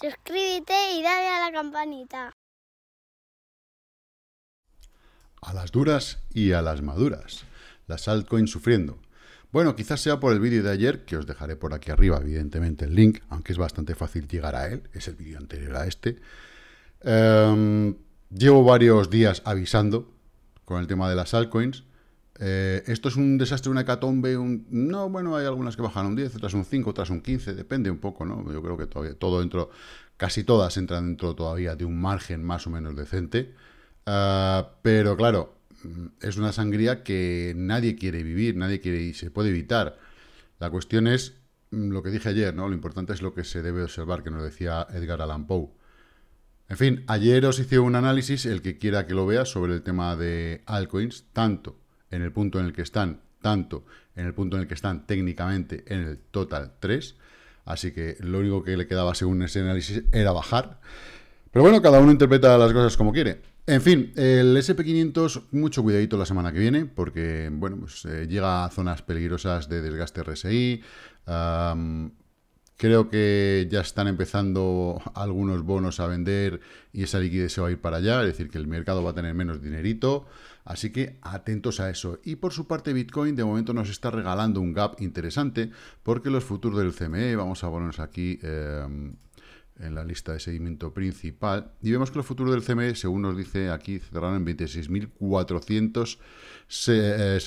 Suscríbete y dale a la campanita. A las duras y a las maduras. Las altcoins sufriendo. Bueno, quizás sea por el vídeo de ayer, que os dejaré por aquí arriba, evidentemente, el link, aunque es bastante fácil llegar a él, es el vídeo anterior a este. Em, llevo varios días avisando con el tema de las altcoins. Eh, esto es un desastre, una hecatombe, un... No, bueno, hay algunas que bajan un 10, otras un 5, otras un 15, depende un poco, ¿no? Yo creo que todavía todo dentro, casi todas entran dentro todavía de un margen más o menos decente. Ah, pero claro, es una sangría que nadie quiere vivir, nadie quiere y se puede evitar. La cuestión es mm, lo que dije ayer, ¿no? Lo importante es lo que se debe observar, que nos decía Edgar Allan Poe. En fin, ayer os hice un análisis, el que quiera que lo vea, sobre el tema de altcoins, tanto en el punto en el que están, tanto en el punto en el que están técnicamente en el total 3. Así que lo único que le quedaba según ese análisis era bajar. Pero bueno, cada uno interpreta las cosas como quiere. En fin, el SP500, mucho cuidadito la semana que viene, porque bueno, pues, eh, llega a zonas peligrosas de desgaste RSI. creo que ya están empezando algunos bonos a vender y esa liquidez se va a ir para allá, es decir, que el mercado va a tener menos dinerito. Así que atentos a eso. Y por su parte, Bitcoin de momento nos está regalando un gap interesante porque los futuros del CME, vamos a ponernos aquí... Em, en la lista de seguimiento principal y vemos que los futuros del CME, según nos dice aquí, cerraron en 26.475 eh,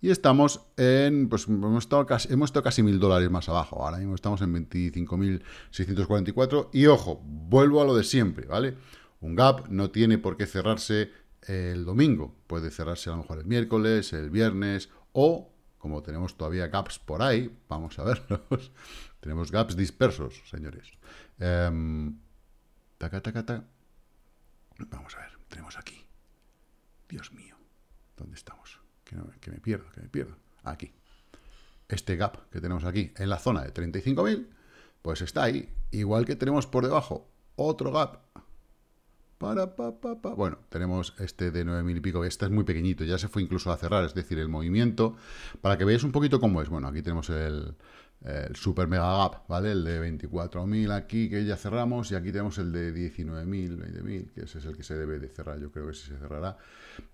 y estamos en, pues hemos estado casi, hemos estado casi mil dólares más abajo, ahora mismo estamos en 25.644 y ojo, vuelvo a lo de siempre, ¿vale? Un gap no tiene por qué cerrarse el domingo. Puede cerrarse a lo mejor el miércoles, el viernes o, como tenemos todavía gaps por ahí, vamos a verlos, tenemos gaps dispersos, señores. Em, vamos a ver, tenemos aquí. Dios mío, ¿dónde estamos? Que, que me pierdo, que me pierdo. Aquí. Este gap que tenemos aquí, en la zona de 35.000, pues está ahí. Igual que tenemos por debajo otro gap bueno, tenemos este de 9.000 y pico. Este es muy pequeñito, ya se fue incluso a cerrar, es decir, el movimiento. Para que veáis un poquito cómo es. Bueno, aquí tenemos el, super mega gap, ¿vale? El de 24.000 aquí, que ya cerramos. Y aquí tenemos el de 19.000, 20.000, que ese es el que se debe de cerrar. Yo creo que ese se cerrará.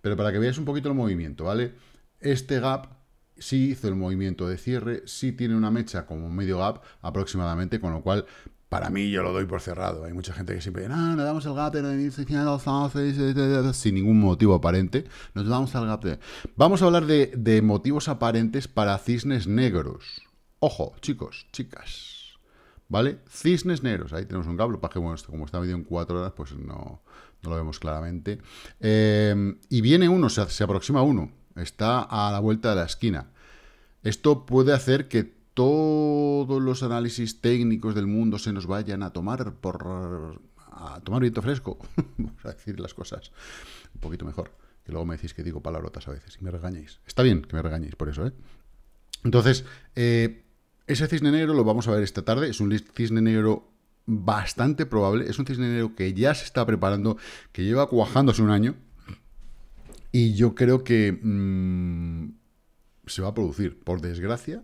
Pero para que veáis un poquito el movimiento, ¿vale? Este gap sí hizo el movimiento de cierre, sí tiene una mecha como medio gap aproximadamente, con lo cual para mí yo lo doy por cerrado. Hay mucha gente que siempre dice, ah, nos damos el gap de sin ningún motivo aparente. Nos damos al gato. Vamos a hablar de, motivos aparentes para cisnes negros. Ojo, chicos, chicas. ¿Vale? Cisnes negros. Ahí tenemos un cablo. Para que bueno, esto, como está medio en cuatro horas, pues no, lo vemos claramente. Em, y viene uno, se aproxima uno. Está a la vuelta de la esquina. Esto puede hacer que todos los análisis técnicos del mundo se nos vayan a tomar por a tomar viento fresco, vamos a decir las cosas un poquito mejor, que luego me decís que digo palabrotas a veces y me regañáis. Está bien que me regañéis por eso, ¿eh? Entonces, eh, ese cisne negro lo vamos a ver esta tarde, es un cisne negro bastante probable, es un cisne negro que ya se está preparando, que lleva cuajándose un año, y yo creo que mm, se va a producir, por desgracia,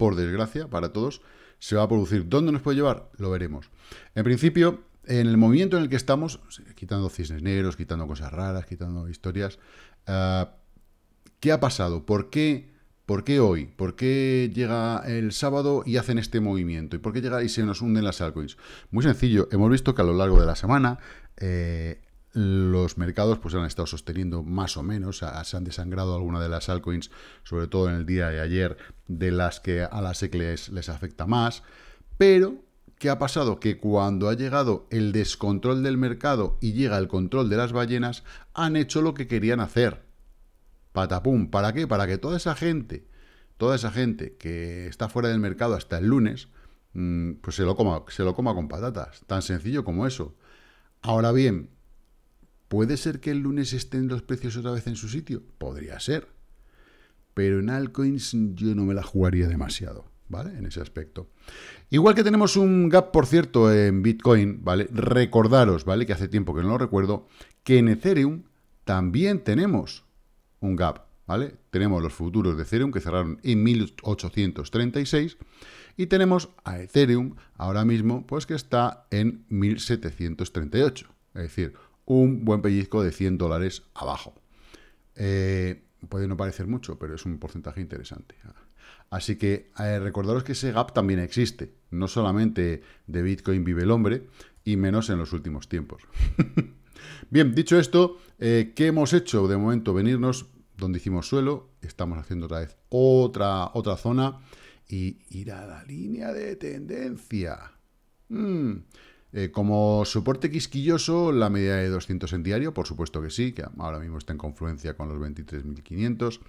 por desgracia, para todos, se va a producir. ¿Dónde nos puede llevar? Lo veremos. En principio, en el movimiento en el que estamos, quitando cisnes negros, quitando cosas raras, quitando historias, eh, ¿qué ha pasado? ¿Por qué, ¿Por qué hoy? ¿Por qué llega el sábado y hacen este movimiento? ¿Y por qué llega y se nos hunden las altcoins? Muy sencillo, hemos visto que a lo largo de la semana eh, los mercados pues han estado sosteniendo más o menos, se han desangrado algunas de las altcoins, sobre todo en el día de ayer, de las que a las ECLES les afecta más, pero ¿qué ha pasado? Que cuando ha llegado el descontrol del mercado y llega el control de las ballenas, han hecho lo que querían hacer. Patapum, ¿para qué? Para que toda esa gente, toda esa gente que está fuera del mercado hasta el lunes, mm, pues se lo coma, se lo coma con patatas, tan sencillo como eso. Ahora bien, ¿Puede ser que el lunes estén los precios otra vez en su sitio? Podría ser. Pero en altcoins yo no me la jugaría demasiado, ¿vale? En ese aspecto. Igual que tenemos un gap, por cierto, en Bitcoin, ¿vale? Recordaros, ¿vale? Que hace tiempo que no lo recuerdo, que en Ethereum también tenemos un gap, ¿vale? Tenemos los futuros de Ethereum que cerraron en 1836 y tenemos a Ethereum ahora mismo, pues que está en 1738. Es decir, un buen pellizco de 100 dólares abajo. Eh, puede no parecer mucho, pero es un porcentaje interesante. Así que eh, recordaros que ese gap también existe. No solamente de Bitcoin vive el hombre, y menos en los últimos tiempos. Bien, dicho esto, eh, ¿qué hemos hecho? De momento, venirnos donde hicimos suelo, estamos haciendo otra vez otra, otra zona y ir a la línea de tendencia. Mm, eh, como soporte quisquilloso, la media de 200 en diario, por supuesto que sí, que ahora mismo está en confluencia con los 23.500.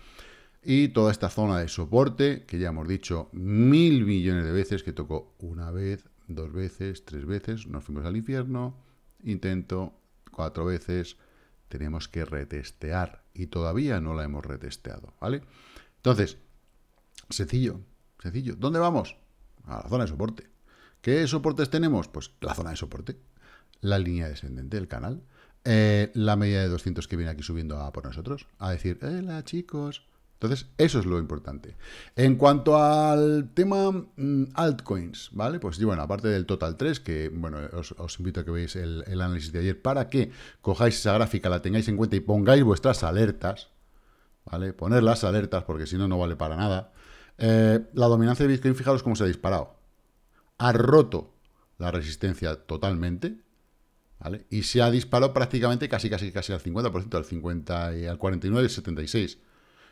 Y toda esta zona de soporte, que ya hemos dicho mil millones de veces, que tocó una vez, dos veces, tres veces, nos fuimos al infierno, intento, cuatro veces, tenemos que retestear. Y todavía no la hemos retesteado, ¿vale? Entonces, sencillo, sencillo. ¿Dónde vamos? A la zona de soporte. ¿Qué soportes tenemos? Pues la zona de soporte, la línea descendente del canal, eh, la media de 200 que viene aquí subiendo a por nosotros, a decir, hola chicos. Entonces, eso es lo importante. En cuanto al tema mm, altcoins, ¿vale? Pues bueno, aparte del Total 3, que bueno, os, invito a que veáis el, análisis de ayer para que cojáis esa gráfica, la tengáis en cuenta y pongáis vuestras alertas, ¿vale? Poner las alertas, porque si no, no vale para nada. Eh, la dominancia de Bitcoin, fijaros cómo se ha disparado ha roto la resistencia totalmente, ¿vale? Y se ha disparado prácticamente casi, casi, casi al 50%, al 50 y al 49 y 76.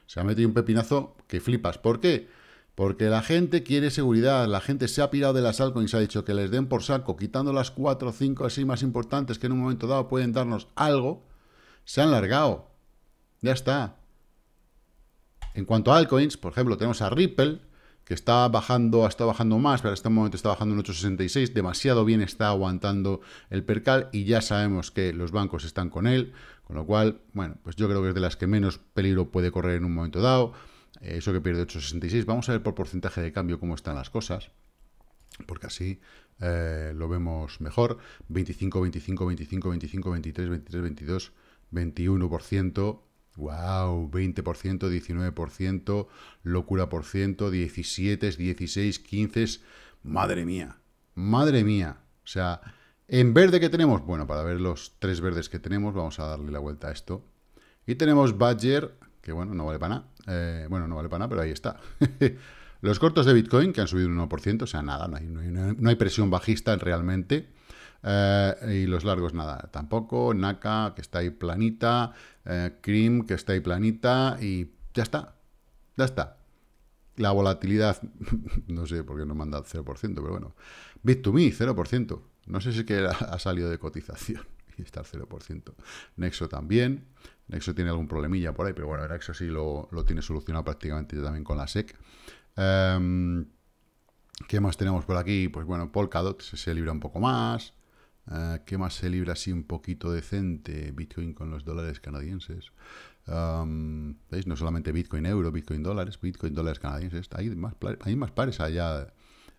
Se ha metido un pepinazo que flipas. ¿Por qué? Porque la gente quiere seguridad, la gente se ha pirado de las altcoins, ha dicho que les den por saco, quitando las 4, 5, así más importantes que en un momento dado pueden darnos algo, se han largado. Ya está. En cuanto a altcoins, por ejemplo, tenemos a Ripple, que está bajando, ha estado bajando más, pero hasta este momento está bajando en 8,66, demasiado bien está aguantando el percal y ya sabemos que los bancos están con él, con lo cual, bueno, pues yo creo que es de las que menos peligro puede correr en un momento dado, eh, eso que pierde 8,66, vamos a ver por porcentaje de cambio cómo están las cosas, porque así eh, lo vemos mejor, 25, 25, 25, 25, 23, 23, 22, 21%, Wow, 20%, 19%, locura por ciento, 17, 16, 15. Madre mía, madre mía. O sea, en verde que tenemos, bueno, para ver los tres verdes que tenemos, vamos a darle la vuelta a esto. Y tenemos Badger, que bueno, no vale para nada. Eh, bueno, no vale para nada, pero ahí está. los cortos de Bitcoin, que han subido un 1%, o sea, nada, no hay presión bajista realmente. Eh, y los largos nada, tampoco. Naka, que está ahí planita. Eh, Cream, que está ahí planita. Y ya está. Ya está. La volatilidad, no sé por qué no manda 0%, pero bueno. Bit2Me, 0%. No sé si es que ha salido de cotización y está al 0%. Nexo también. Nexo tiene algún problemilla por ahí, pero bueno, Nexo sí lo, tiene solucionado prácticamente también con la SEC. Em, ¿Qué más tenemos por aquí? Pues bueno, Polkadot se libra un poco más. ¿Qué más se libra así un poquito decente? Bitcoin con los dólares canadienses. ¿Veis? No solamente Bitcoin euro, Bitcoin dólares, Bitcoin dólares canadienses. Hay más, pares allá,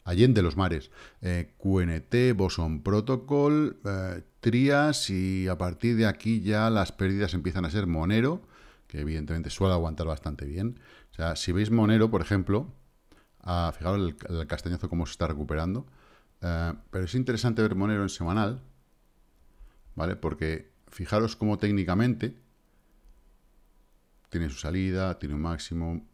allende los mares. Eh, QNT, Boson Protocol, eh, Trias y a partir de aquí ya las pérdidas empiezan a ser Monero, que evidentemente suele aguantar bastante bien. O sea, si veis Monero, por ejemplo, ah, fijaros el, el castañazo cómo se está recuperando. Eh, pero es interesante ver Monero en semanal, ¿vale? Porque fijaros cómo técnicamente tiene su salida, tiene un máximo,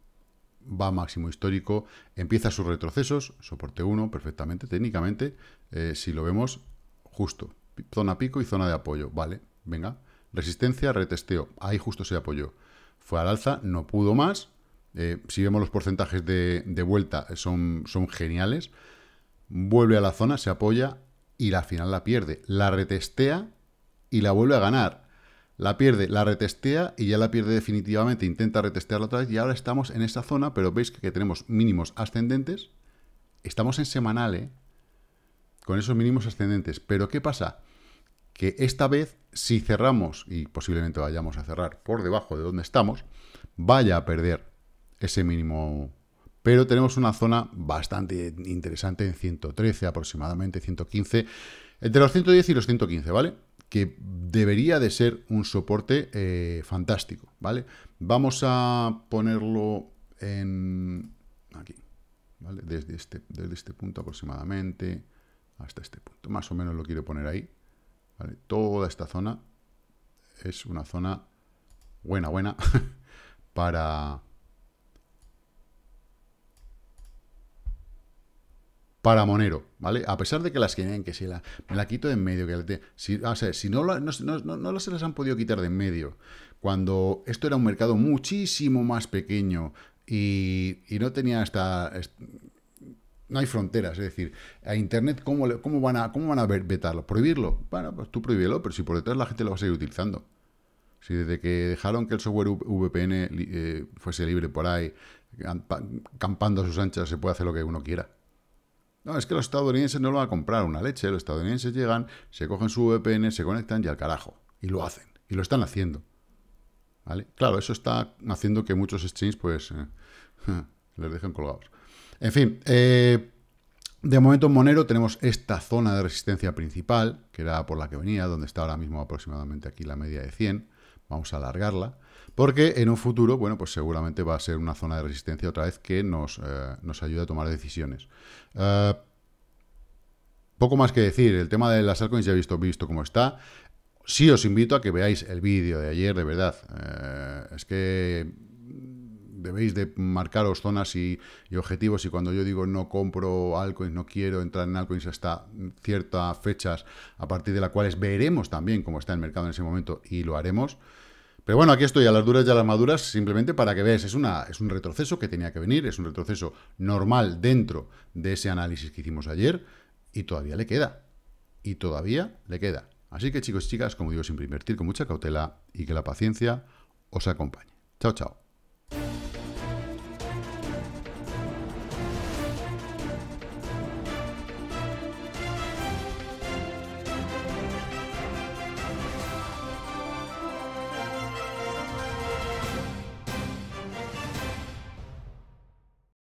va máximo histórico, empieza sus retrocesos, soporte 1, perfectamente, técnicamente, eh, si lo vemos justo, zona pico y zona de apoyo, vale, venga, resistencia, retesteo, ahí justo se apoyó, fue al alza, no pudo más, eh, si vemos los porcentajes de, vuelta son geniales, vuelve a la zona, se apoya y la final la pierde. La retestea y la vuelve a ganar. La pierde, la retestea y ya la pierde definitivamente. Intenta retestearla otra vez y ahora estamos en esa zona, pero veis que, que tenemos mínimos ascendentes. Estamos en semanal, ¿eh? Con esos mínimos ascendentes. Pero ¿qué pasa? Que esta vez, si cerramos, y posiblemente vayamos a cerrar por debajo de donde estamos, vaya a perder ese mínimo pero tenemos una zona bastante interesante en 113 aproximadamente, 115, entre los 110 y los 115, ¿vale? Que debería de ser un soporte eh, fantástico, ¿vale? Vamos a ponerlo en... aquí, ¿vale? Desde este, desde este punto aproximadamente hasta este punto. Más o menos lo quiero poner ahí, ¿vale? Toda esta zona es una zona buena, buena para para Monero, ¿vale? A pesar de que las quieren, que si la, me la quito de en medio, que si, si no, se las han podido quitar de en medio, cuando esto era un mercado muchísimo más pequeño y, no tenía hasta... No hay fronteras, es decir, a Internet, ¿cómo, cómo van, a, ¿cómo van a vetarlo? ¿Prohibirlo? Bueno, pues tú prohíbelo, pero si por detrás la gente lo va a seguir utilizando. Si desde que dejaron que el software VPN eh, fuese libre por ahí, campando a sus anchas, se puede hacer lo que uno quiera. No, es que los estadounidenses no lo van a comprar una leche. Los estadounidenses llegan, se cogen su VPN, se conectan y al carajo. Y lo hacen. Y lo están haciendo. ¿Vale? Claro, eso está haciendo que muchos exchanges, pues, eh, les dejen colgados. En fin, eh, de momento en Monero tenemos esta zona de resistencia principal, que era por la que venía, donde está ahora mismo aproximadamente aquí la media de 100 vamos a alargarla, porque en un futuro, bueno, pues seguramente va a ser una zona de resistencia otra vez que nos, eh, nos ayude a tomar decisiones. Eh, poco más que decir, el tema de las altcoins ya he visto, visto cómo está. Sí os invito a que veáis el vídeo de ayer, de verdad. Eh, es que debéis de marcaros zonas y, objetivos y cuando yo digo no compro altcoins, no quiero entrar en altcoins hasta ciertas fechas a partir de las cuales veremos también cómo está el mercado en ese momento y lo haremos. Pero bueno, aquí estoy a las duras y a las maduras simplemente para que veas, es, una, es un retroceso que tenía que venir, es un retroceso normal dentro de ese análisis que hicimos ayer y todavía le queda, y todavía le queda. Así que chicos y chicas, como digo, siempre invertir con mucha cautela y que la paciencia os acompañe. Chao, chao.